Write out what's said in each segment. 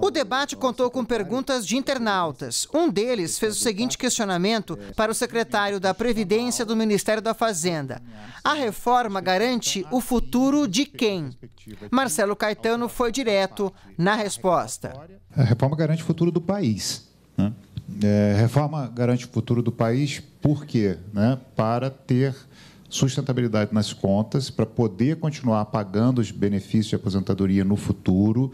O debate contou com perguntas de internautas. Um deles fez o seguinte questionamento para o secretário da Previdência do Ministério da Fazenda: A reforma garante o futuro de quem? Marcelo Caetano foi direto na resposta. A reforma garante o futuro do país. Né? É, reforma garante o futuro do país por quê? Né? Para ter sustentabilidade nas contas, para poder continuar pagando os benefícios de aposentadoria no futuro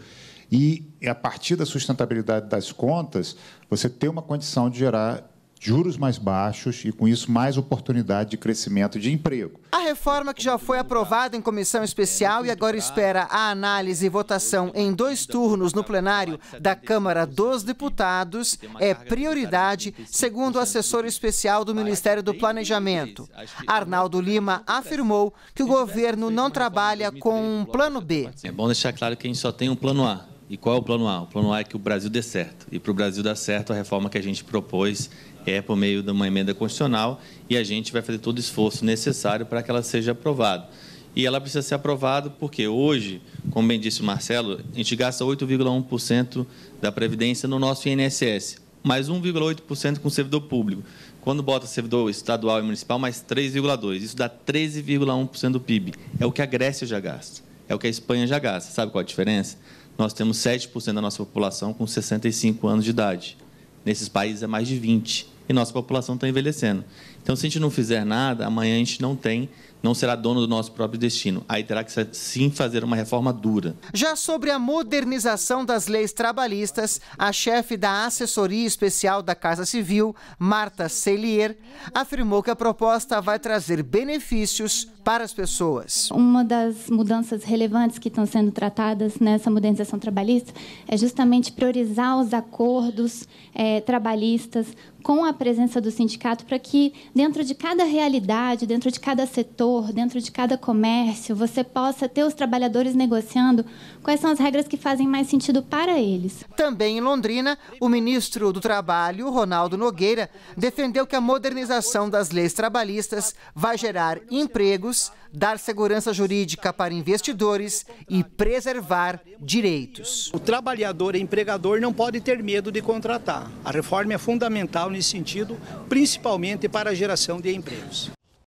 e, a partir da sustentabilidade das contas, você tem uma condição de gerar juros mais baixos e, com isso, mais oportunidade de crescimento de emprego. A reforma que já foi aprovada em comissão especial e agora espera a análise e votação em dois turnos no plenário da Câmara dos Deputados é prioridade, segundo o assessor especial do Ministério do Planejamento. Arnaldo Lima afirmou que o governo não trabalha com um plano B. É bom deixar claro que a gente só tem um plano A e qual é o plano A? O plano A é que o Brasil dê certo. E para o Brasil dar certo, a reforma que a gente propôs é por meio de uma emenda constitucional e a gente vai fazer todo o esforço necessário para que ela seja aprovada. E ela precisa ser aprovada porque hoje, como bem disse o Marcelo, a gente gasta 8,1% da Previdência no nosso INSS, mais 1,8% com servidor público. Quando bota servidor estadual e municipal, mais 3,2%. Isso dá 13,1% do PIB. É o que a Grécia já gasta é o que a Espanha já gasta. Sabe qual é a diferença? Nós temos 7% da nossa população com 65 anos de idade. Nesses países é mais de 20% e nossa população está envelhecendo. Então, se a gente não fizer nada, amanhã a gente não tem, não será dono do nosso próprio destino. Aí terá que sim fazer uma reforma dura. Já sobre a modernização das leis trabalhistas, a chefe da assessoria especial da Casa Civil, Marta Celier, afirmou que a proposta vai trazer benefícios para as pessoas. Uma das mudanças relevantes que estão sendo tratadas nessa modernização trabalhista é justamente priorizar os acordos é, trabalhistas com a presença do sindicato para que, dentro de cada realidade, dentro de cada setor, dentro de cada comércio, você possa ter os trabalhadores negociando quais são as regras que fazem mais sentido para eles. Também em Londrina, o ministro do Trabalho, Ronaldo Nogueira, defendeu que a modernização das leis trabalhistas vai gerar empregos, dar segurança jurídica para investidores e preservar direitos. O trabalhador e empregador não pode ter medo de contratar. A reforma é fundamental nesse sentido sentido, principalmente para a geração de empregos.